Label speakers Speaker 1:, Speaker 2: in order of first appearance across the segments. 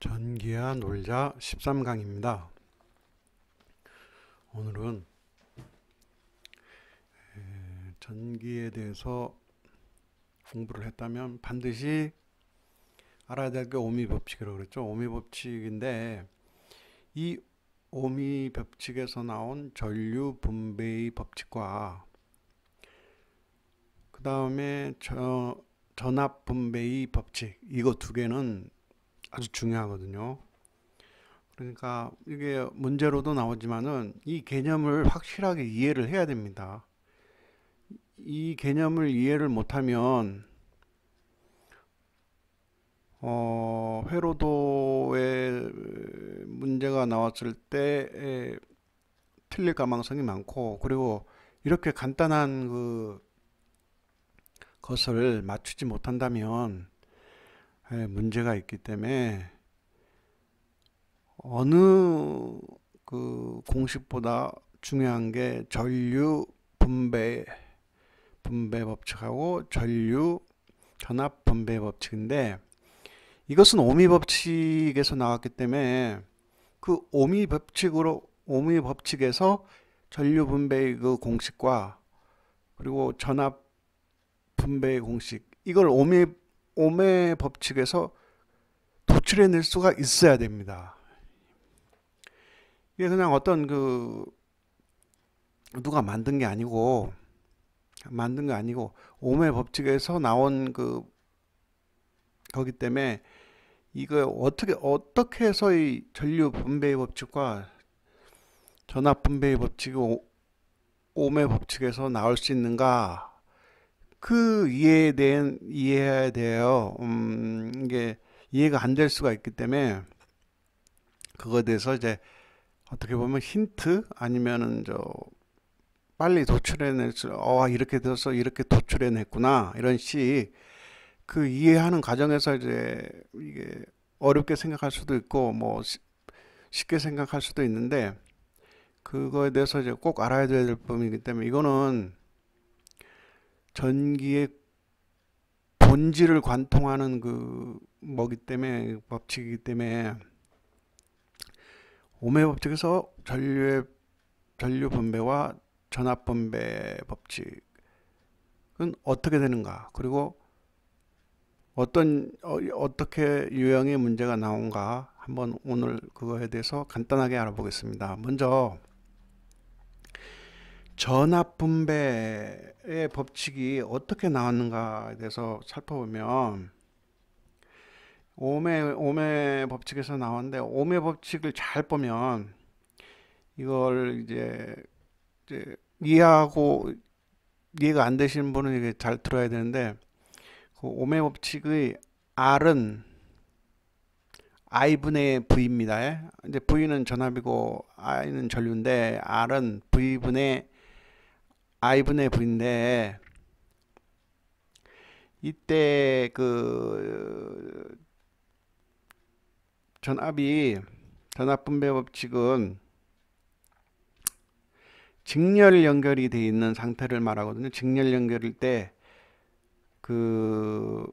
Speaker 1: 전기와 놀자 13강입니다. 오늘은 전기에 대해서 공부를 했다면 반드시 알아야 될 게 오미 법칙이라고 그랬죠. 오미 법칙인데 이 오미 법칙에서 나온 전류 분배의 법칙과 그 다음에 전압 분배의 법칙 이거 두 개는 아주 중요하거든요. 그러니까 이게 문제로도 나오지만은 이 개념을 확실하게 이해를 해야 됩니다. 이 개념을 이해를 못하면 어, 회로도에 문제가 나왔을 때 틀릴 가능성이 많고 그리고 이렇게 간단한 그 것을 맞추지 못한다면 예, 문제가 있기 때문에 어느 그 공식보다 중요한 게 전류 분배 분배 법칙하고 전류 전압 분배 법칙인데 이것은 오미 법칙에서 나왔기 때문에 그 오미 법칙으로 오미 법칙에서 전류 분배의 그 공식과 그리고 전압 분배의 공식 이걸 오미 오의 법칙에서 도출해낼 수가 있어야 됩니다. 이게 그냥 어떤 그 누가 만든 게 아니고 만든 게 아니고 옴의 법칙에서 나온 그 거기 때문에 이거 어떻게 어떻게 해서 이 전류 분배의 법칙과 전압 분배의 법칙이 옴의 법칙에서 나올 수 있는가 그 이해에 대한 이해해야 돼요. 음, 이게 이해가 안 될 수가 있기 때문에 그거 대해서 이제 어떻게 보면 힌트 아니면은 저 빨리 도출해낼 수, 어 이렇게 돼서 이렇게 도출해냈구나 이런 시그 이해하는 과정에서 이제 이게 어렵게 생각할 수도 있고 뭐 쉽게 생각할 수도 있는데 그거에 대해서 이제 꼭 알아야 될 부분이기 때문에 이거는 전기의 본질을 관통하는 그 뭐기 때문에 법칙이기 때문에 오메 법칙에서 전류의 전류 분배와 전압 분배 법칙은 어떻게 되는가 그리고 어떤 어, 떻게 유형의 문제가 나온가 한번 오늘 그거에 대해서 간단하게 알아보겠습니다. 먼저 전압 분배의 법칙이 어떻게 나왔는가에 대해서 살펴보면 오메 오메 법칙에서 나왔는데 오메 법칙을 잘 보면 이걸 이제, 이제 이해하고 이해가 안 되시는 분은 이게 잘 들어야 되는데 그 오메 법칙의 R은 I분의 V입니다. 예? 이제 V는 전압이고 I는 전류인데 R은 V분의 i분의 v인데 이때 그 전압이 전압분배 법칙은 직렬 연결이 되어 있는 상태를 말하거든요. 직렬 연결일 때 그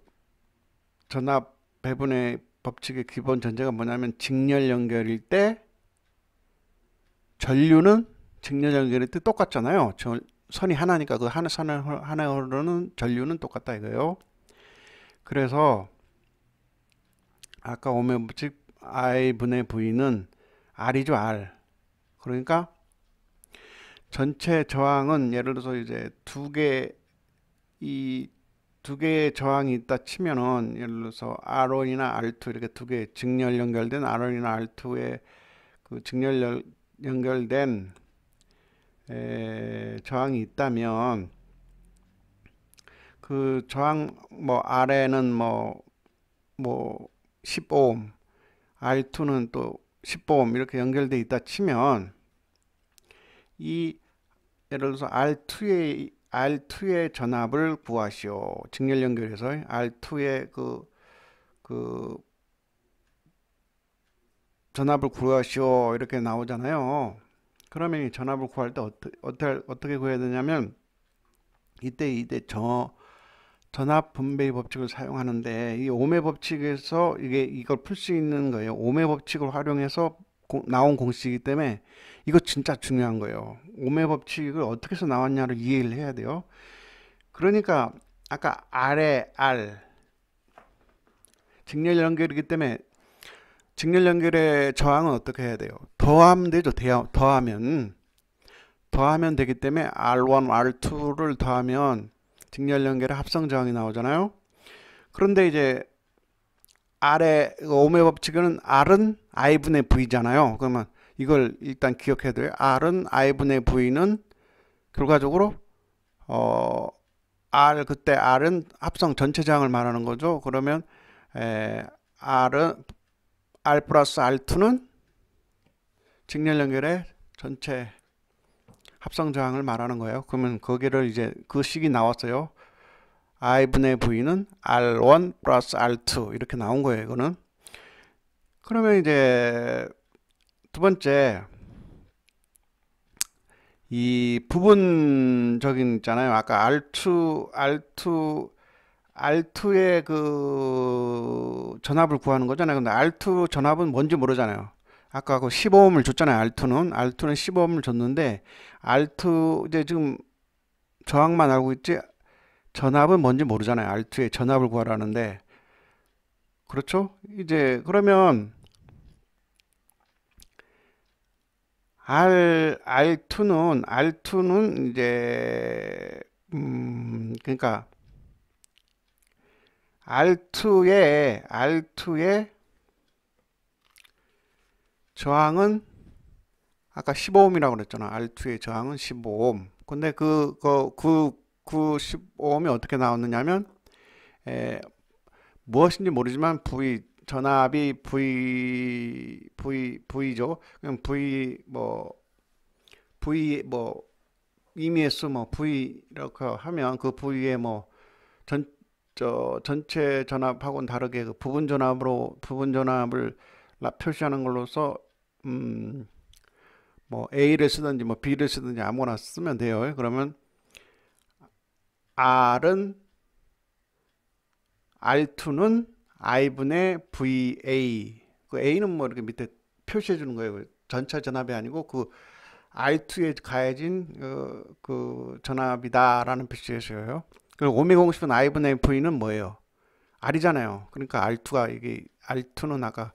Speaker 1: 전압 배분의 법칙의 기본 전제가 뭐냐면 직렬 연결일 때 전류는 직렬 연결일 때 똑같잖아요. 선이 하나니까 그 하나 선을 하나 흐르는 전류는 똑같다 이거예요. 그래서 아까 오면 즉 i 분의 v는 r이죠 r. 그러니까 전체 저항은 예를 들어서 이제 두 개 이 두 개의 저항이 있다 치면은 예를 들어서 R1이나 R2 이렇게 두 개 직렬 연결된 R1이나 R2의 그 직렬 연결된 에, 저항이 있다면 그 저항 뭐 R에는 뭐 뭐 15옴, R2는 또 15옴 이렇게 연결되어 있다 치면 이 예를 들어서 R2의 R2의 전압을 구하시오. 직렬 연결해서 R2의 그, 그, 전압을 구하시오. 이렇게 나오잖아요. 그러면 이 전압을 구할 때 어떻게, 어떻 어떻게 구해야 되냐면 이때 이때 저 전압 분배의 법칙을 사용하는데 이 오메 법칙에서 이게 이걸 풀 수 있는 거예요. 오메 법칙을 활용해서 고, 나온 공식이기 때문에 이거 진짜 중요한 거예요. 오메 법칙을 어떻게 해서 나왔냐를 이해를 해야 돼요. 그러니까 아까 아래 R 직렬 연결이기 때문에 직렬 연결의 저항은 어떻게 해야 돼요? 더하면 되죠. 더하면 더하면 되기 때문에 R1, R2를 더하면 직렬 연결의 합성 저항이 나오잖아요. 그런데 이제 R의 오메 법칙은 R은 I분의 V잖아요. 그러면 이걸 일단 기억해야 돼요. R은 I분의 V는 결과적으로 어 R 그때 R은 합성 전체 저항을 말하는 거죠. 그러면 에, R은 R 플러스 R2는 직렬 연결의 전체 합성 저항을 말하는 거예요. 그러면 거기를 이제 그 식이 나왔어요. I분의 V는 R1 플러스 R2 이렇게 나온 거예요. 이거는. 그러면 이제 두 번째 이 부분적인 있잖아요. 아까 R2, R2 R2의 그 전압을 구하는 거잖아요. 근데 R2 전압은 뭔지 모르잖아요. 아까 그1 5 o 을 줬잖아요. R2는 R2는 1 5 o 을 줬는데 R2 이제 지금 저항만 알고 있지 전압은 뭔지 모르잖아요. R2의 전압을 구하라는데 그렇죠? 이제 그러면 R R2는 R2는 이제 음 그러니까 R2의 R2의 저항은 아까 15옴이라고 그랬잖아. R2의 저항은 15옴. 근데 그, 그, 그, 그 15옴이 어떻게 나왔느냐면, 에, 무엇인지 모르지만 V, 전압이 V, V, V죠. 그럼 V, 뭐, V, 뭐, 이미에스 뭐, V, 이렇게 하면 그 V에 뭐, 전, 저 전체 전압하고는 다르게 그 부분 전압으로 부분 전압을 표시하는 걸로써 음뭐 A를 쓰든지 뭐 B를 쓰든지 아무거나 쓰면 돼요. 그러면 R은 R2는 I분의 VA 그 A는 뭐 이렇게 밑에 표시해 주는 거예요. 그 전체 전압이 아니고 그 R2에 가해진 그, 그 전압이다라는 표시에서요. 그리고 오미공5은 아이븐 f 는 뭐예요? R이잖아요. 그러니까 R2가 이게 R2는 아까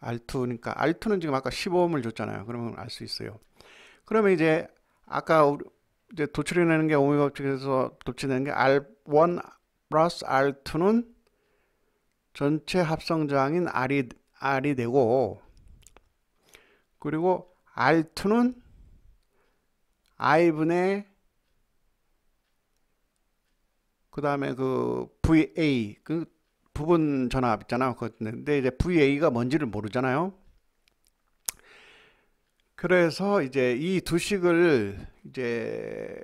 Speaker 1: R2니까 R2는 지금 아까 1 5 o 을 줬잖아요. 그러면 알 수 있어요. 그러면 이제 아까 이제 도출해내는 게 오메가 측에서 도출되는 게 R1 플러스 R2는 전체 합성 저항인 R이 R이 되고 그리고 R2는 I분의 그 다음에 그 VA 그 부분 전압 있잖아. 근데 이제 VA가 뭔지를 모르잖아요. 그래서 이제 이 두 식을 이제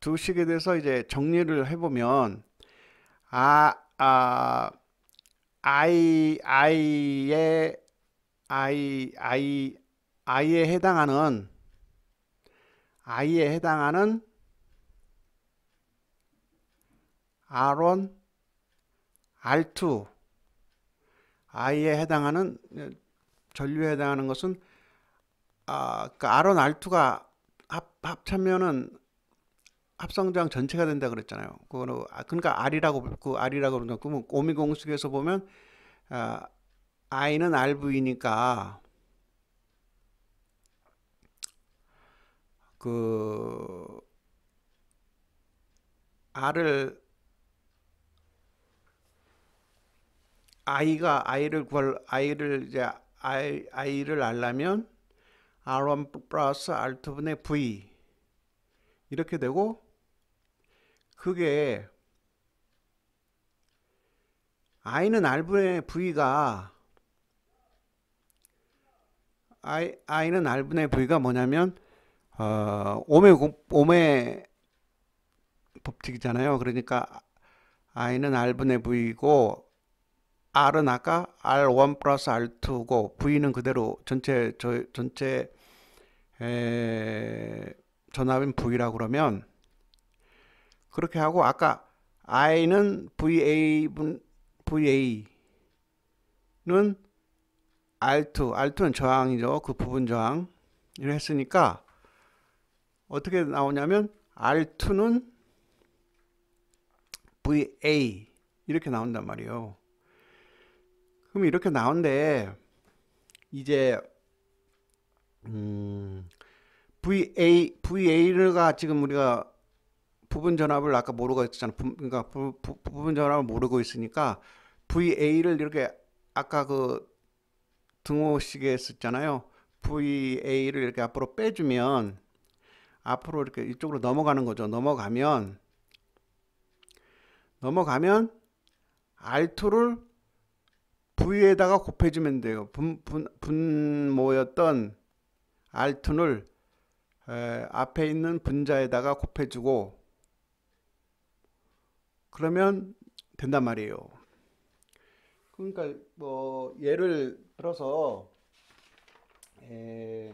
Speaker 1: 두 식에 대해서 이제 정리를 해보면 아, 아, I, I의 I, I, I에 해당하는 I에 해당하는 R1, R2, I에 해당하는 전류에 해당하는 것은 아, 그러니까 R1, R2가 합, 합하면은 합성장 전체가 된다 그랬잖아요. 그거는 아, 그러니까 R이라고 그 R이라고 그러죠. 그러면 오미 공식에서 보면 아, I는 RV니까 그 R을 아이가 아이를 구할 아이를 이제 아이 아이를 알려면 R1 플러스 R2분의 V 이렇게 되고 그게 I는 R분의 V가 I, I는 R분의 V가 뭐냐면 어, 오메, 오메 법칙이잖아요. 그러니까 I는 R분의 V고 R은 아까 R1 플러스 R2고 V는 그대로 전체 저, 전체 에, 전압인 V라고 그러면 그렇게 하고 아까 I는 VA분 VA는 R2, R2는 저항이죠. 그 부분 저항을 했으니까 어떻게 나오냐면 R2는 VA 이렇게 나온단 말이에요. 그럼 이렇게 나온데 이제 음 VA VA가 지금 우리가 부분 전압을 아까 모르고 있었잖아. 부, 그러니까 부, 부, 부분 전압을 모르고 있으니까 VA를 이렇게 아까 그 등호식에 했잖아요 VA를 이렇게 앞으로 빼주면 앞으로 이렇게 이쪽으로 넘어가는 거죠. 넘어가면 넘어가면 R2를 v에다가 곱해주면 돼요. 분, 분, 분모였던 알툰을 에, 앞에 있는 분자에다가 곱해주고 그러면 된단 말이에요. 그러니까 뭐 예를 들어서 에,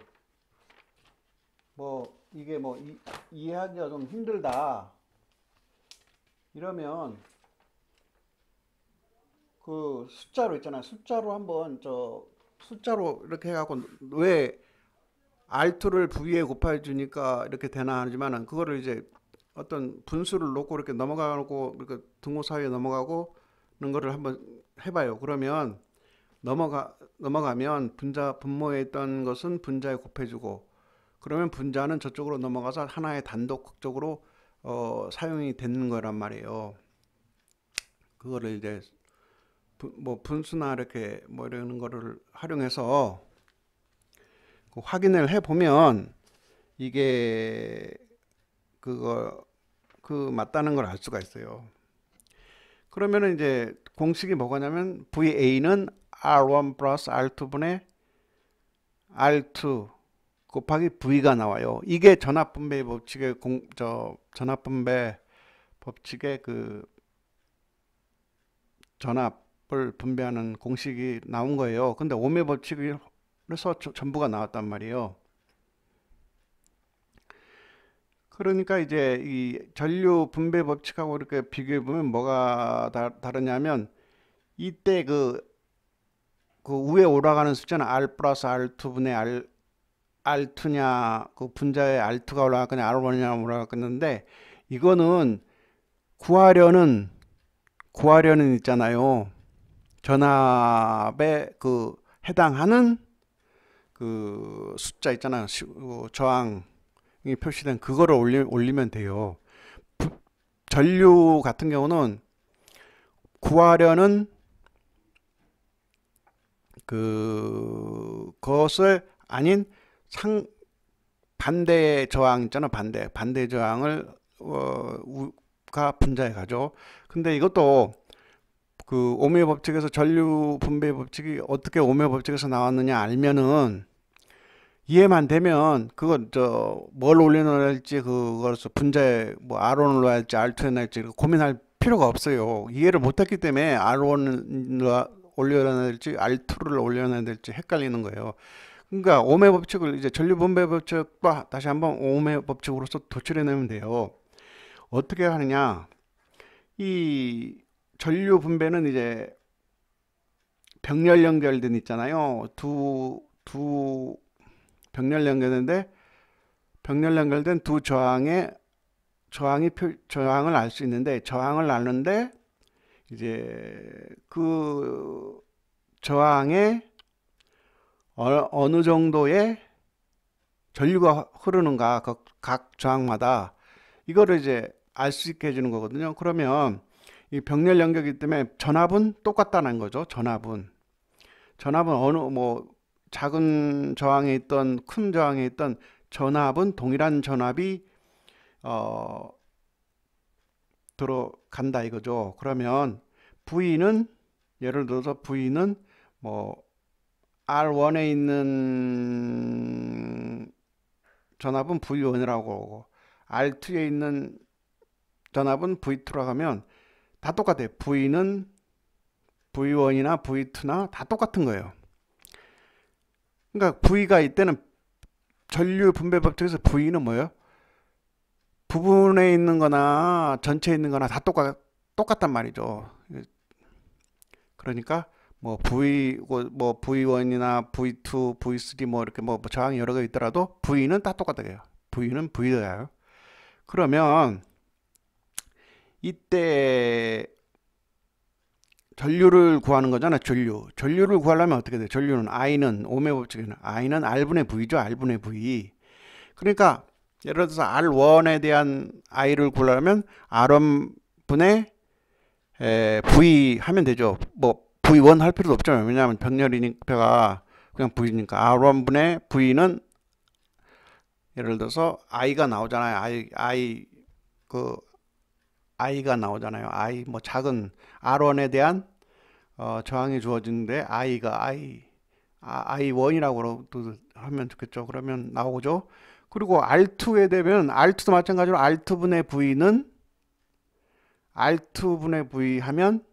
Speaker 1: 뭐 이게 뭐 이, 해하기가좀 힘들다 이러면 그 숫자로 있잖아요. 숫자로 한번 저 숫자로 이렇게 해갖고 왜 R2를 V에 곱해 주니까 이렇게 되나 하지만은 그거를 이제 어떤 분수를 놓고 이렇게 넘어가고 이렇게 등호 사이에 넘어가고는 거를 한번 해봐요. 그러면 넘어가 넘어가면 분자 분모에 있던 것은 분자에 곱해주고 그러면 분자는 저쪽으로 넘어가서 하나의 단독 극적으로 어, 사용이 되는 거란 말이에요. 그거를 이제 뭐 분수나 이렇게 뭐이런 거를 활용해서 그 확인을 해 보면 이게 그거 그 맞다는 걸 알 수가 있어요. 그러면 이제 공식이 뭐가냐면 VA는 R1 플러스 R2분의 R2 곱하기 V가 나와요. 이게 전압분배 법칙의 공, 저, 전압분배 법칙의 그 전압 분배하는 공식이 나온 거예요. 근데 오메 법칙을 서 전부가 나왔단 말이에요. 그러니까 이제 이 전류 분배 법칙하고 이렇게 비교해 보면 뭐가 다, 르냐면 이때 그, 그 위에 올라가는 숫자는 R 플러스 R2 분의 R R2냐 그 분자의 R2가 올라갔거냐 R1이냐 올라갔는데 이거는 구하려는 구하려는 있잖아요. 전압에 그 해당하는 그 숫자 있잖아요. 어, 저항이 표시된 그거를 올리, 면 돼요. 전류 같은 경우는 구하려는 그 것을 아닌 상 반대 저항 있잖아 반대 반대 저항을 어, 우, 가 분자에 가죠. 근데 이것도 그 오메 법칙에서 전류 분배 법칙이 어떻게 오메 법칙에서 나왔느냐 알면은 이해만 되면 그거 저 뭘 올려놓아야 할지 그거로서 분자에 뭐 R1을 놔야 할지 R2에 넣야지 고민할 필요가 없어요. 이해를 못했기 때문에 R1을 올려놔야 될지 R2를 올려놔야 될지 헷갈리는 거예요. 그러니까 오메 법칙을 이제 전류 분배 법칙과 다시 한번 오메 법칙으로서 도출해내면 돼요. 어떻게 하느냐? 이 전류 분배는 이제 병렬 연결된 있잖아요. 두, 두 병렬 연결된데 병렬 연결된 두 저항의 저항이 표, 저항을 알 수 있는데 저항을 알는데 이제 그 저항에 어, 느 정도의 전류가 흐르는가 그 각 저항마다 이거를 이제 알 수 있게 해주는 거거든요. 그러면 이 병렬 연결이기 때문에 전압은 똑같다는 거죠. 전압은. 전압은 어느 뭐 작은 저항에 있던 큰 저항에 있던 전압은 동일한 전압이 어 들어간다 이거죠. 그러면 V는 예를 들어서 V는 뭐 R1에 있는 전압은 V1이라고 하고 R2에 있는 전압은 V2라고 하면 다 똑같아요. V는 V1이나 V2나 다 똑같은 거예요. 그러니까 V가 이때는 전류 분배 법칙에서 V는 뭐예요? 부분에 있는 거나 전체에 있는 거나 다 똑같, 똑같단 말이죠. 그러니까 뭐 V 뭐 V1이나 V2, V3 뭐 이렇게 뭐 저항이 여러 개 있더라도 V는 다 똑같아요. V는 V예요. 그러면 이때 전류를 구하는 거잖아 전류 전류를 구하려면 어떻게 돼 전류는 I는 오메 법칙에는 I는 R분의 V죠 R분의 V 그러니까 예를 들어서 R1에 대한 I를 구하려면 R1분의 V 하면 되죠 뭐 V1 할 필요도 없잖아요 왜냐하면 병렬이니까 그냥 V니까 R1분의 V는 예를 들어서 I가 나오잖아요 I, I 그 I가 나오잖아요. I 뭐 작은 R1에 대한 어, 저항이 주어지는데 I가 I I1이라고 하면 좋겠죠. 그러면 나오죠. 그리고 R2에 되면 R2도 마찬가지로 R2분의 V는 R2분의 V 하면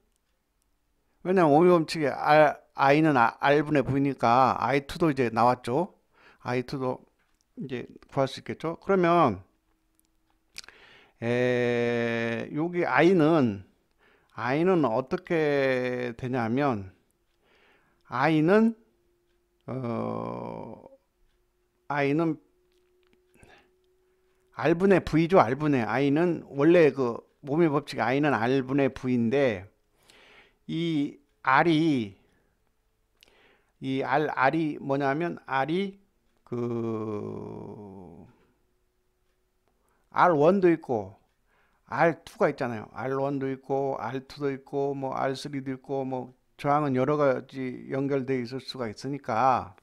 Speaker 1: 왜냐면 오미 범칙에 R, I는 R분의 아, V니까 I2도 이제 나왔죠. I2도 이제 구할 수 있겠죠. 그러면 에, 여기 i는 i는 어떻게 되냐면 i는 어 i는 r분의 v죠 r분의 i는 원래 그 몸의 법칙 i는 r분의 v인데 이 r이 이 r r이 뭐냐면 r이 그 R1도 있고 R2가 있잖아요. R1도 있고 R2도 있고 뭐 R3도 있고 뭐 저항은 여러 가지 연결되어 있을 수가 있으니까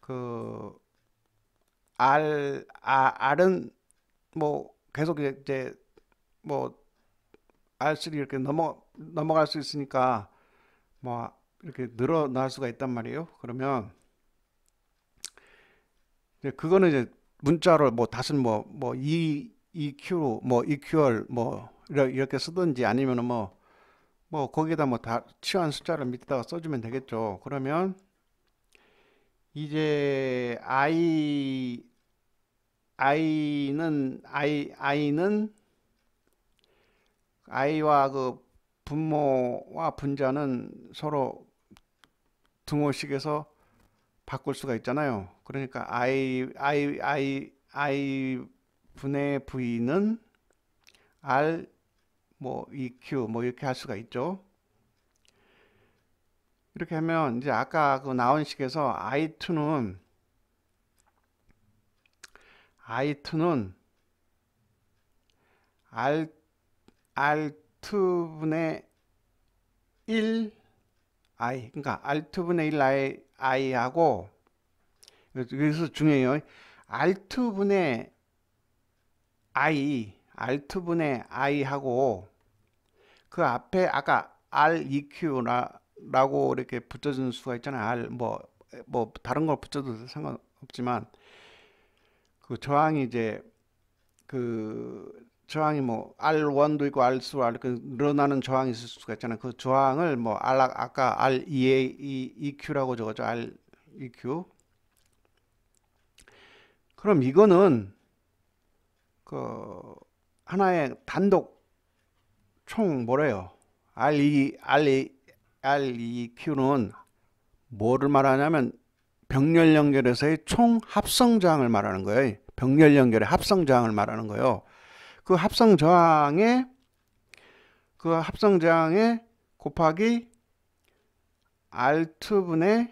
Speaker 1: 그 R 아, R은 뭐 계속 이제 뭐 R3 이렇게 넘어 넘어갈 수 있으니까 뭐 이렇게 늘어날 수가 있단 말이에요. 그러면 이제 그거는 이제 문자를 뭐 다신 뭐뭐 뭐 E EQ 뭐 EQR 뭐, 뭐 이렇게 쓰든지 아니면은 뭐뭐 뭐거기다뭐 다 취한 뭐 숫자를 밑에다가 써주면 되겠죠. 그러면 이제 i i는 i i는 i와 그 분모와 분자는 서로 등호식에서 바꿀 수가 있잖아요. 그러니까 i i i i 분의 v는 r 뭐 eq 뭐 이렇게 할 수가 있죠. 이렇게 하면 이제 아까 그 나온 식에서 i2는 i2는 r r2분의 1 i 그러니까 r2분의 1 i i하고 여기서 중요해요. R2분의 i, R2분의 i하고 그 앞에 아까 REQ라고 이렇게 붙여주 수가 있잖아요. R 뭐, 뭐 다른 걸 붙여도 상관없지만 그 저항이 이제 그 저항이 뭐 R1도 있고 R2, R 그 늘어나는 저항이 있을 수가 있잖아요. 그 저항을 뭐 R 아까 R2EQ라고 적었죠. R2Q. 그럼 이거는 그 하나의 단독 총 뭐래요? R2 R2 R2Q는 뭐를 말하냐면 병렬 연결에서의 총 합성 저항을 말하는 거예요. 병렬 연결의 합성 저항을 말하는 거예요. 그 합성 저항에 그 합성 저항에 곱하기 R2분의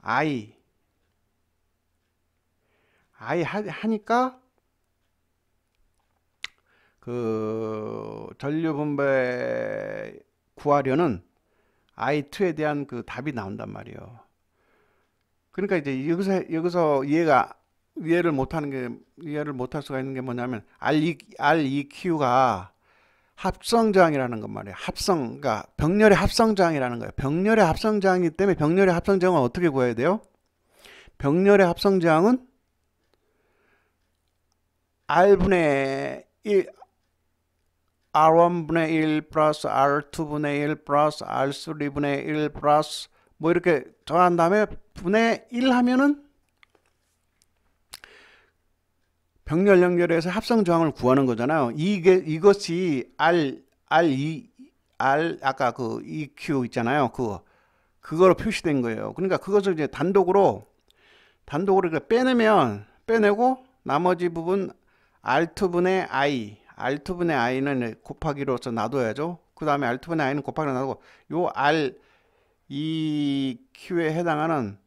Speaker 1: I I 하니까 그 전류 분배 구하려는 I2에 대한 그 답이 나온단 말이에요. 그러니까 이제 여기서 여기서 이해가 이해를 못하는 게 이해를 못할 수가 있는 게 뭐냐면 RE, REQ가 합성장이라는 것 말이에요. 합성, 그러니까 병렬의 합성장이라는 거예요. 병렬의 합성장이기 때문에 병렬의 합성장은 어떻게 구해야 돼요? 병렬의 합성장은 R분의 1, R1분의 1 플러스 R2분의 1 플러스 R3분의 1 플러스 뭐 이렇게 정한 다음에 분의 1 하면은 병렬 연결해서 합성 저항을 구하는 거잖아요. 이게 이것이 R R E R 아까 그 EQ 있잖아요. 그 그거로 표시된 거예요. 그러니까 그것을 이제 단독으로 단독으로 그러니 빼내면 빼내고 나머지 부분 R2분의 I R2분의 I는 곱하기로서 놔둬야죠. 그 다음에 R2분의 I는 곱하기로 놔두고 요 R EQ에 해당하는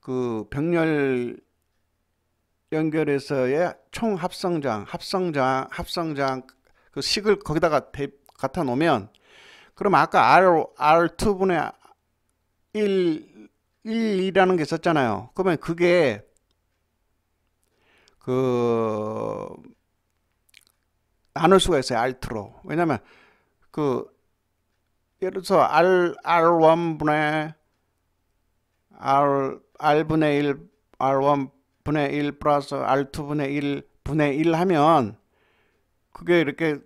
Speaker 1: 그 병렬 연결해서의 총 합성장, 합성장, 합성장 그 식을 거기다가 대, 갖다 놓으면 그럼 아까 R, R2분의 1, 1, 2라는 게 있었잖아요. 그러면 그게 그 나눌 수가 있어요. R2로. 왜냐면 그 예를 들어서 R, R1분의 R, R분의 1, R1 분의 1 플러스 R2분의 1 분의 1 하면 그게 이렇게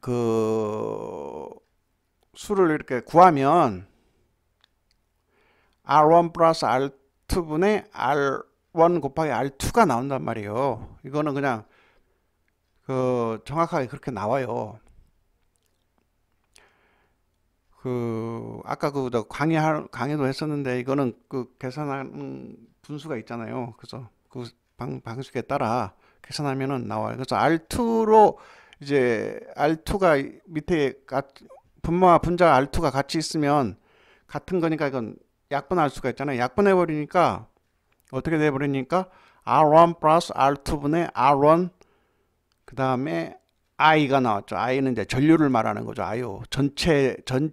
Speaker 1: 그 수를 이렇게 구하면 R1 플러스 R2분의 R1 곱하기 R2가 나온단 말이에요. 이거는 그냥 그 정확하게 그렇게 나와요. 그 아까 그보다 강의 강의도 했었는데 이거는 그 계산한 분수가 있잖아요. 그래서 그 방, 방식에 따라 계산하면은 나와요. 그래서 R2로 이제 R2가 밑에 분모와 분자 R2가 같이 있으면 같은 거니까 이건 약분할 수가 있잖아요. 약분해 버리니까 어떻게 돼 버리니까 R1 플러스 R2 분의 R1 그 다음에 I가 나왔죠. I는 이제 전류를 말하는 거죠. IO 전체 전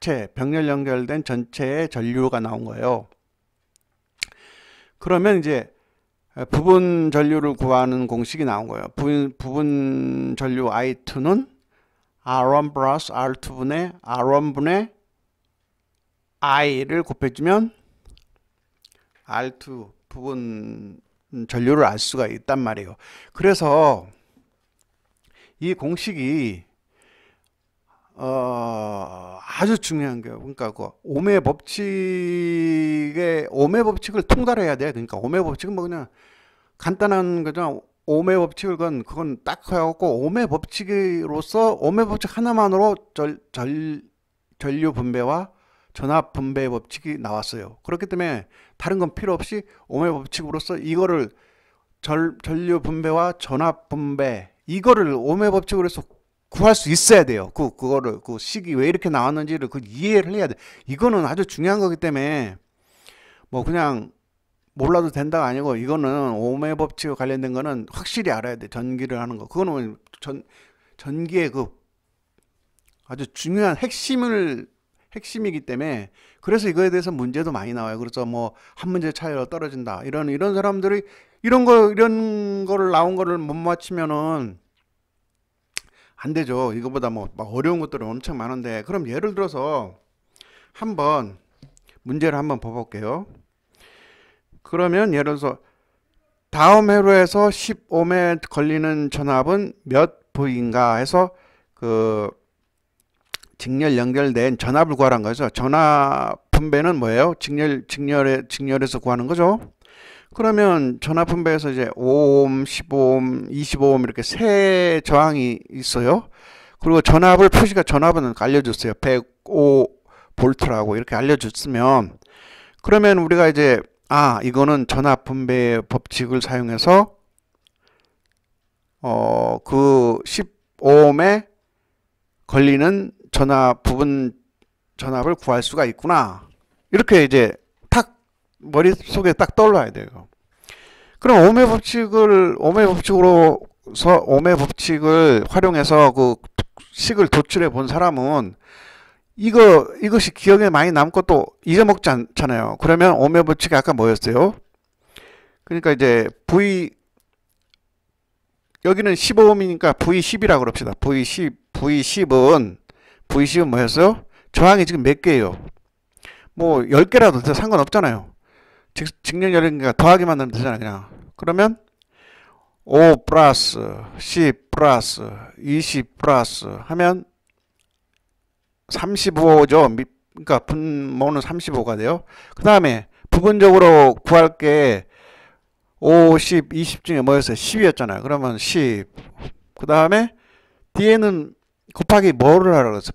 Speaker 1: 전체 병렬 연결된 전체의 전류가 나온 거예요. 그러면 이제 부분 전류를 구하는 공식이 나온 거예요. 부분, 부분 전류 I2는 R1 플러스 R2분의 R1분의 I를 곱해주면 R2 부분 전류를 알 수가 있단 말이에요. 그래서 이 공식이 어, 아주 중요한 게요 그러니까 그오매 법칙에 오매 법칙을 통달해야 돼. 그러니까 오매 법칙은 뭐 그냥 간단한 거죠. 오매 법칙을 건 그건 딱 해갖고 오매 법칙으로서 오매 법칙 하나만으로 절, 절 전류 분배와 전압 분배 법칙이 나왔어요. 그렇기 때문에 다른 건 필요 없이 오매 법칙으로서 이거를 절, 전류 분배와 전압 분배 이거를 오매 법칙으로서 구할 수 있어야 돼요. 그 그거를 그 식이 왜 이렇게 나왔는지를 그 이해를 해야 돼. 이거는 아주 중요한 거기 때문에 뭐 그냥 몰라도 된다가 아니고 이거는 오메 법칙과 관련된 거는 확실히 알아야 돼. 전기를 하는 거. 그거는 전 전기의 그 아주 중요한 핵심을 핵심이기 때문에 그래서 이거에 대해서 문제도 많이 나와요. 그래서 뭐 한 문제 차이로 떨어진다. 이런 이런 사람들이 이런 거 이런 거를 나온 거를 못 맞히면은 안 되죠. 이거보다 뭐 어려운 것들은 엄청 많은데 그럼 예를 들어서 한번 문제를 한번 봐볼게요. 그러면 예를 들어서 다음 회로에서 1 0옴 걸리는 전압은 몇 V인가 해서 그 직렬 연결된 전압을 구하는 거죠. 전압 분배는 뭐예요? 직렬 직렬에 직렬에서 구하는 거죠. 그러면 전압분배에서 이제 5옴, 15옴, 25옴 이렇게 세 저항이 있어요. 그리고 전압을 표시가 전압은 알려줬어요. 105 볼트라고 이렇게 알려줬으면 그러면 우리가 이제 아 이거는 전압 분배 법칙을 사용해서 어그 15옴에 걸리는 전압 부분 전압을 구할 수가 있구나 이렇게 이제 머릿속에 딱 떠올라야 돼요. 그럼 오메 법칙을 오메 법칙으로서 오메 법칙을 활용해서 그 식을 도출해 본 사람은 이거 이것이 기억에 많이 남고 또 잊어먹지 않잖아요. 그러면 오메 법칙이 아까 뭐였어요? 그러니까 이제 V 여기는 15음이니까 V10이라고 그시다 V10 V10은 V10은 뭐였어요? 저항이 지금 몇 개예요? 뭐 10개라도 상관없잖아요. 직력 직 열이니까 더하기 만하면 되잖아 그냥 그러면 5 플러스 10 플러스 20 플러스 하면 35죠 그러니까 분모는 35가 돼요 그 다음에 부분적으로 구할 게 5, 10, 20 중에 뭐였어요? 10이었잖아요 그러면 10그 다음에 뒤에는 곱하기 뭐를 하라고 했어요?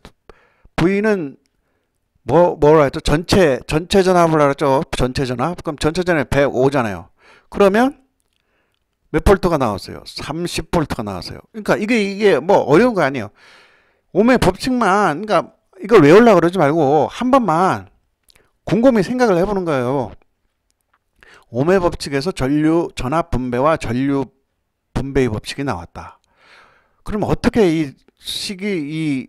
Speaker 1: V는 뭐, 뭐라 했죠? 전체, 전체 전압을 알았죠? 전체 전압? 그럼 전체 전압이 105잖아요. 그러면 몇 볼트가 나왔어요? 30 볼트가 나왔어요. 그러니까 이게, 이게 뭐 어려운 거 아니에요. 오메 법칙만, 그러니까 이걸 외우려고 그러지 말고 한 번만 곰곰이 생각을 해보는 거예요. 오메 법칙에서 전류, 전압 분배와 전류 분배의 법칙이 나왔다. 그럼 어떻게 이 식이 이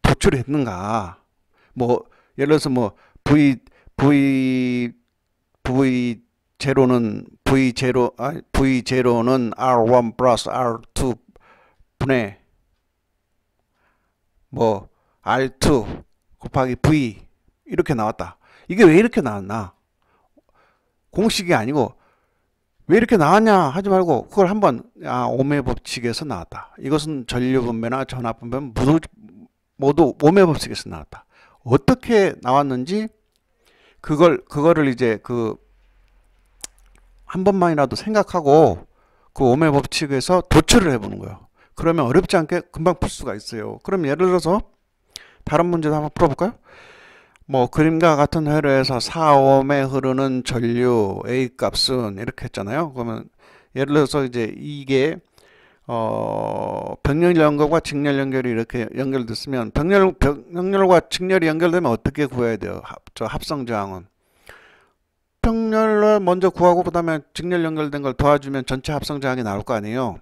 Speaker 1: 도출했는가? 뭐 예를 들어서 뭐 V V V 제로는 V 제로 아 V 제로는 R1 플러스 R2 분의 뭐 R2 곱하기 V 이렇게 나왔다. 이게 왜 이렇게 나왔나? 공식이 아니고 왜 이렇게 나왔냐 하지 말고 그걸 한번 아 오메 법칙에서 나왔다. 이것은 전류 분배나 전압 분배 모두 모두 오메 법칙에서 나왔다. 어떻게 나왔는지 그걸 그거를 이제 그 한 번만이라도 생각하고 그 오메 법칙에서 도출을 해보는 거예요. 그러면 어렵지 않게 금방 풀 수가 있어요. 그럼 예를 들어서 다른 문제도 한번 풀어볼까요? 뭐 그림과 같은 회로에서 4, 5에 흐르는 전류 A 값은 이렇게 했잖아요. 그러면 예를 들어서 이제 이게 어, 병렬 연결과 직렬 연결이 이렇게 연결됐으면 병렬 병렬과 직렬이 연결되면 어떻게 구해야 돼요? 합, 저 합성 저항은 평렬을 먼저 구하고 그다음에 직렬 연결된 걸 도와주면 전체 합성 저항이 나올 거 아니에요.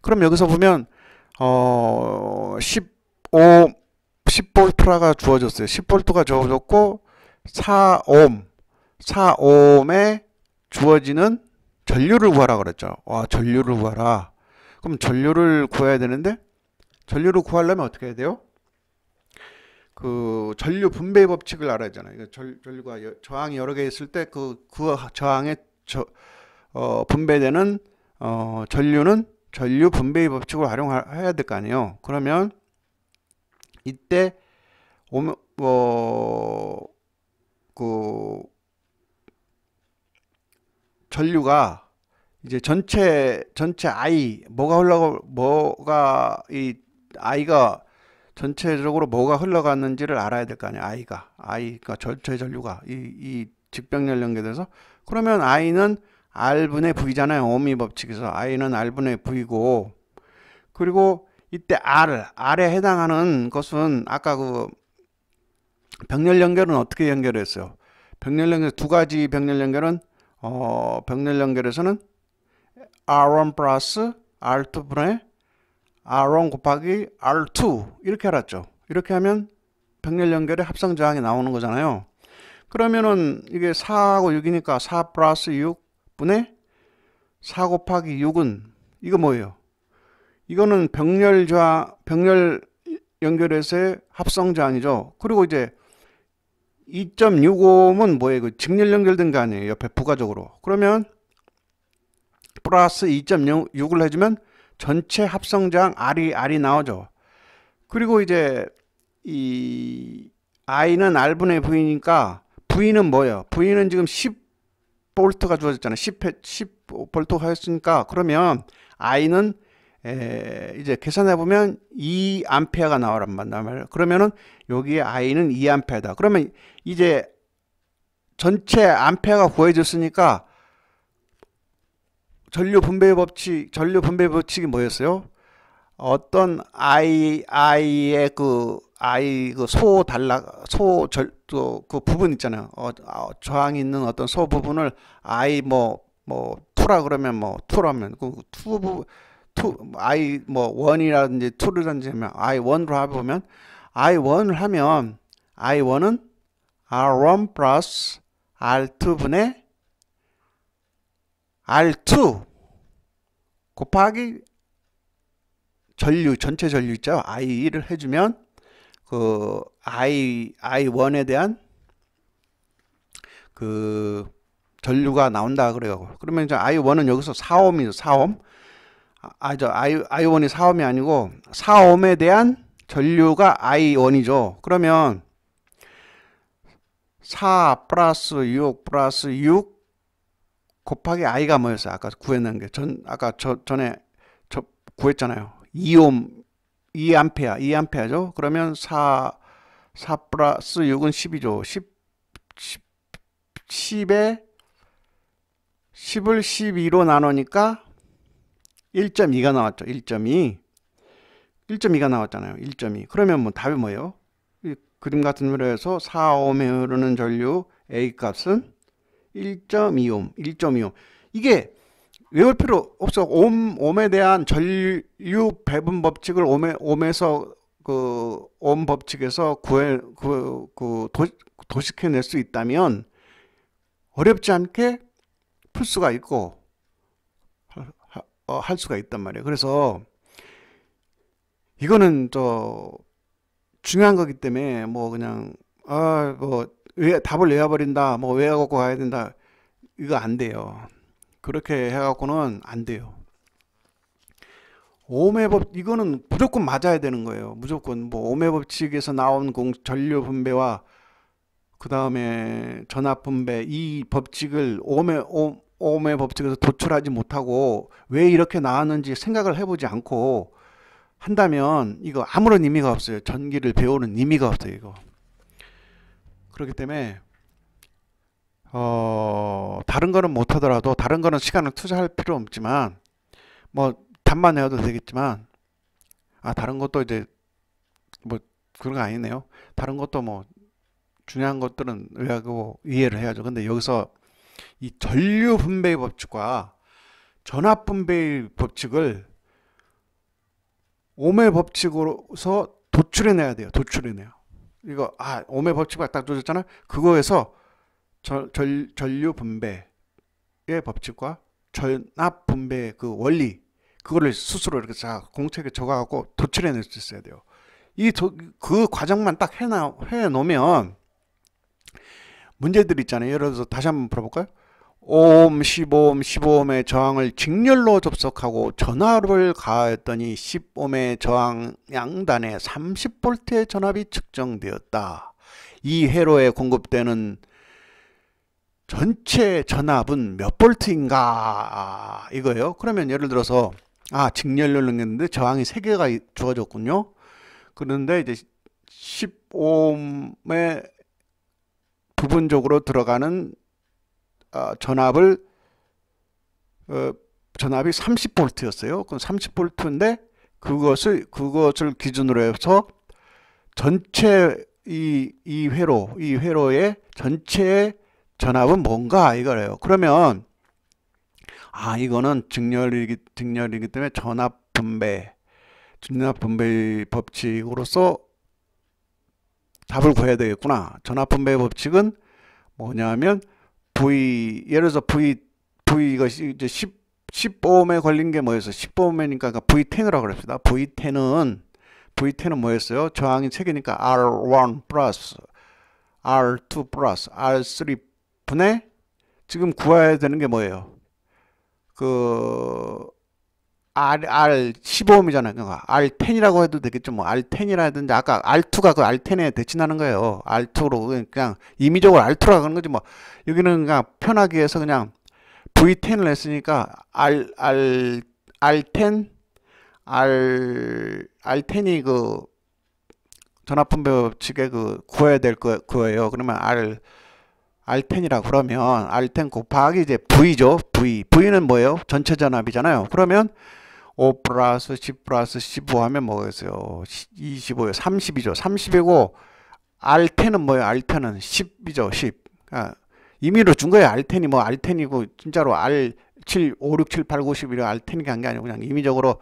Speaker 1: 그럼 여기서 보면 어 15, 10볼트라가 주어졌어요. 10볼트가 주어졌고 4옴, 4옴에 주어지는 전류를 구하라 그랬죠. 와, 전류를 구하라. 그럼 전류를 구해야 되는데 전류를 구하려면 어떻게 해야 돼요? 그 전류 분배 법칙을 알아야 되잖아요. 전, 전류가 저항이 여러 개 있을 때 그그 그 저항에 저, 어, 분배되는 어, 전류는 전류 분배 법칙을 활용해야 될 거 아니에요. 그러면 이때 오면 어, 그 전류가 이제 전체 전체 아이 뭐가 흘러가 뭐가 이아이가 전체적으로 뭐가 흘러갔는지를 알아야 될 거 아니야 이가아이가 전체 전류가 이, 이 직병렬 연계돼서 그러면 아이는 R분의 V잖아요 오미 법칙에서 아이는 R분의 V고 그리고 이때 R R에 해당하는 것은 아까 그 병렬 연결은 어떻게 연결했어요 병렬 연결 두 가지 병렬 연결은 어, 병렬 연결에서는 R1 플러스 R2 분의 R1 곱하기 R2 이렇게 알았죠. 이렇게 하면 병렬 연결의 합성 저항이 나오는 거잖아요. 그러면은 이게 4하고 6이니까 4 플러스 6 분의 4 곱하기 6은 이거 뭐예요? 이거는 병렬 저항, 병렬 연결에서의 합성 저항이죠. 그리고 이제 2.65은 음 뭐예요? 그 직렬 연결된 거 아니에요? 옆에 부가적으로. 그러면 플러스 2.6을 해주면 전체 합성장 R이 R이 나오죠. 그리고 이제 이 I는 R분의 V니까 V는 뭐예요? V는 지금 1 0볼가 주어졌잖아요. 10 1 0 하였으니까 그러면 I는 에, 이제 계산해 보면 2암페가 나오란 말이에요. 그러면은 여기에 I는 2암페다 그러면 이제 전체 암페어가 구해졌으니까 전류 분배 법칙, 전류 분배 법칙이 뭐였어요? 어떤 I I의 그 I 그소 달라 소절그 부분 있잖아요. 어, 어, 저항이 있는 어떤 소 부분을 I 뭐뭐 뭐, 투라 그러면 뭐 투라면 그 투부 투 I 뭐 원이라든지 투를든지 하면 I 원으로 해보면 I 원을 하면 I 원은 R1 플러스 R2 분의 R2 곱하기 전류 전체 전류 있죠 I1을 해주면 그 I i 원에 대한 그 전류가 나온다 그래요. 그러면 이제 I1은 여기서 4옴이죠. 4옴. 아저 I I1이 4옴이 아니고 4옴에 대한 전류가 I1이죠. 그러면 4 플러스 6 플러스 6 곱하기 I가 뭐였어요? 아까 구했는 게. 전, 아까 저, 전에 저 구했잖아요. 2옴, 2암페아, 2암페아죠? 그러면 4, 4 플러스 6은 10이죠. 10, 10, 10에 10을 12로 나누니까 1.2가 나왔죠. 1.2. 1.2가 나왔잖아요. 1.2. 그러면 뭐 답이 뭐예요? 그림 같은 흐에서 4옴에 흐르는 전류 A 값은 1.2옴, 1.2옴. 이게 외울 필요 없어. 옴, 옴에 대한 전류 배분 법칙을 옴에, 옴에서 그, 옴 법칙에서 구해, 그, 그, 도, 도식해낼 수 있다면 어렵지 않게 풀 수가 있고 어, 할 수가 있단 말이에요. 그래서 이거는 저 중요한 거기 때문에 뭐 그냥 아뭐 왜 답을 외워버린다 뭐 외워갖고 가야 된다 이거 안 돼요. 그렇게 해갖고는 안 돼요. 오매법 이거는 무조건 맞아야 되는 거예요. 무조건 뭐오매 법칙에서 나온 공 전류 분배와 그 다음에 전압 분배 이 법칙을 오매 오, 오메 법칙에서 도출하지 못하고 왜 이렇게 나왔는지 생각을 해보지 않고 한다면 이거 아무런 의미가 없어요. 전기를 배우는 의미가 없어요. 이거. 그렇기 때문에 어, 다른 거는 못하더라도 다른 거는 시간을 투자할 필요 없지만 뭐 답만 내어도 되겠지만 아 다른 것도 이제 뭐 그런 거 아니네요. 다른 것도 뭐 중요한 것들은 의하고 이해를 해야죠. 근데 여기서 이 전류 분배 의 법칙과 전압 분배 의 법칙을 오메 법칙으로서 도출해내야 돼요. 도출해내요. 이거 아 오메 법칙 딱조잖아 그거에서 절, 전류 분배의 법칙과 전압 분배의 그 원리 그거를 스스로 이렇게 자 공책에 적어갖고 도출해낼 수 있어야 돼요. 이 그 과정만 딱해 놓으면 문제들 이 있잖아요. 예를 들어서 다시 한번 풀어볼까요? 5옴, 15옴, 15옴의 저항을 직렬로 접속하고 전압을 가했더니 10옴의 저항 양단에 30V의 전압이 측정되었다. 이 회로에 공급되는 전체 전압은 몇 볼트인가 이거예요. 그러면 예를 들어서 아 직렬로 넘는데 저항이 3개가 주어졌군요. 그런데 이제 10옴의 부분적으로 들어가는 어, 전압을 어, 전압이 30볼트였어요. 그럼 3 0볼인데 그것을 그것을 기준으로 해서 전체 이, 이 회로 이 회로의 전체 전압은 뭔가 이거래요. 그러면 아 이거는 직렬이기 직렬이기 때문에 전압 분배 전압 분배 법칙으로서 답을 구해야 되겠구나. 전압분배 법칙은 뭐냐면 V 예를 들어서 V V 이것이 이제 10 10보험에 걸린 게 뭐였어? 10보험이니까 그러니까 V10이라고 그럽시다. V10은 V10은 뭐였어요? 저항이 책이니까 R1 플러스 R2 플러스 R3 분의 지금 구해야 되는 게 뭐예요? 그 R, R 15옴이잖아요. 그러니까 R10이라고 해도 되겠죠. 뭐 R10이라 든지 아까 R2가 그 R10에 대칭하는 거예요. R2로 그 그냥 임의적으로 R2라고 하는 거지 뭐 여기는 그냥 편하기위 해서 그냥 V10을 했으니까 R, R, R10 R, R10이 그 전화분배 측에 그 구해야 될 거, 거예요. 그러면 R, R10이라 그러면 R10 곱하기 이제 V죠. V. V는 뭐예요? 전체 전압이잖아요. 그러면 5 플러스 10 플러스 15 하면 뭐겠어요? 25요. 30이죠. 30이고 알테는 뭐예요? 알테는 10이죠. 10. 아, 임의로 준 거예요. 알텐이 뭐 알텐이고 진짜로 알 7, 5, 6, 7, 8, 9, 10 이런 알텐이 한게 아니고 그냥 임의적으로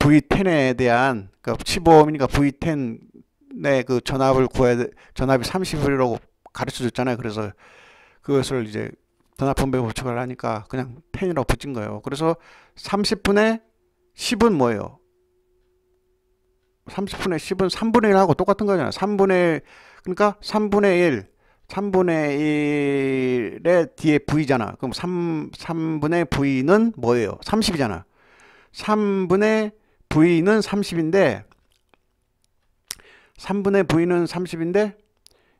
Speaker 1: V10에 대한 그1 5 m 니까 V10의 그 전압을 구해야 전압이 3 0이라고 가르쳐 줬잖아요. 그래서 그것을 이제 전압 분배에 고쳐가려니까 그냥 10이라고 붙인 거예요. 그래서 30분에 10은 뭐예요? 30분의 10은 3분의 1하고 똑같은 거잖아요. 3분의 그러니까 3분의 1, 3분의 1의 뒤에 V잖아. 그럼 3, 3분의 V는 뭐예요? 30이잖아. 3분의 V는 30인데, 3분의 V는 30인데,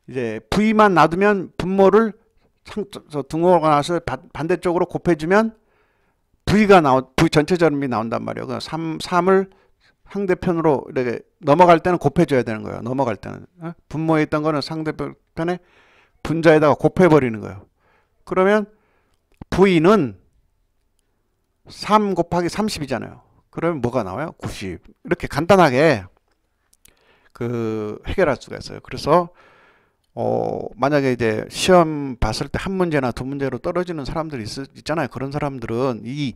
Speaker 1: 이제 V만 놔두면 분모를 상, 등호가 나서 반대쪽으로 곱해주면 V가 나온 V 전체절음이 나온단 말이에요. 그 3, 3을 상대편으로 이렇게 넘어갈 때는 곱해줘야 되는 거예요. 넘어갈 때는 어? 분모에 있던 거는 상대편의 분자에다가 곱해버리는 거예요. 그러면 V는 3 곱하기 30이잖아요. 그러면 뭐가 나와요? 90. 이렇게 간단하게 그 해결할 수가 있어요. 그래서 어, 만약에 이제 시험 봤을 때 한 문제나 두 문제로 떨어지는 사람들이 있, 있잖아요. 그런 사람들은 이,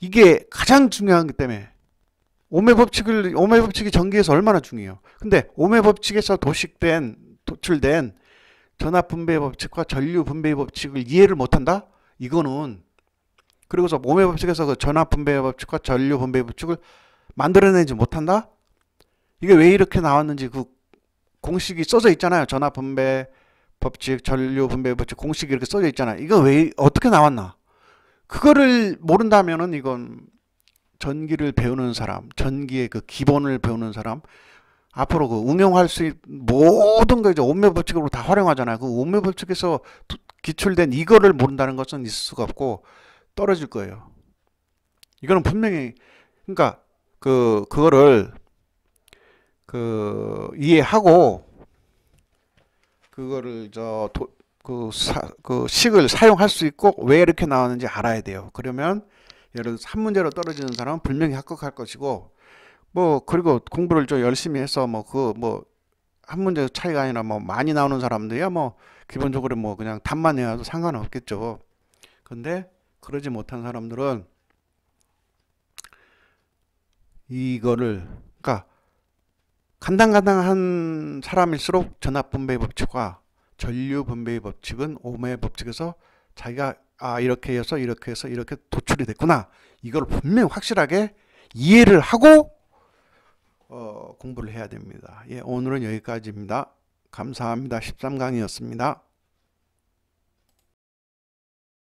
Speaker 1: 이게 가장 중요한기 때문에 오메 법칙을, 오메 법칙이 전기에서 얼마나 중요해요. 근데 오메 법칙에서 도식된, 도출된 전압 분배 법칙과 전류 분배 법칙을 이해를 못한다? 이거는 그리고서 오메 법칙에서 그 전압 분배 법칙과 전류 분배 법칙을 만들어내지 못한다? 이게 왜 이렇게 나왔는지 그 공식이 써져 있잖아요. 전압 분배 법칙, 전류 분배 법칙 공식 이렇게 이 써져 있잖아. 요 이거 왜 어떻게 나왔나? 그거를 모른다면은 이건 전기를 배우는 사람, 전기의 그 기본을 배우는 사람 앞으로 그 응용할 수 있는 모든 거 이제 온매 법칙으로 다 활용하잖아요. 그 온매 법칙에서 기출된 이거를 모른다는 것은 있을 수가 없고 떨어질 거예요. 이거는 분명히 그러니까 그 그거를 그 이해하고 그거를 저그 그 식을 사용할 수 있고 왜 이렇게 나왔는지 알아야 돼요. 그러면 예를 들어서 문제로 떨어지는 사람은 분명히 합격할 것이고 뭐 그리고 공부를 좀 열심히 해서 뭐 그 뭐 한 문제 차이가 아니라 뭐 많이 나오는 사람들이야 뭐 기본적으로 뭐 그냥 답만 해도 상관 없겠죠. 근데 그러지 못한 사람들은 이거를 간당간당한 사람일수록 전압분배의 법칙과 전류분배의 법칙은 오메 법칙에서 자기가 아 이렇게 해서 이렇게 해서 이렇게 도출이 됐구나 이걸 분명 확실하게 이해를 하고 어, 공부를 해야 됩니다. 예, 오늘은 여기까지입니다. 감사합니다. 13강이었습니다.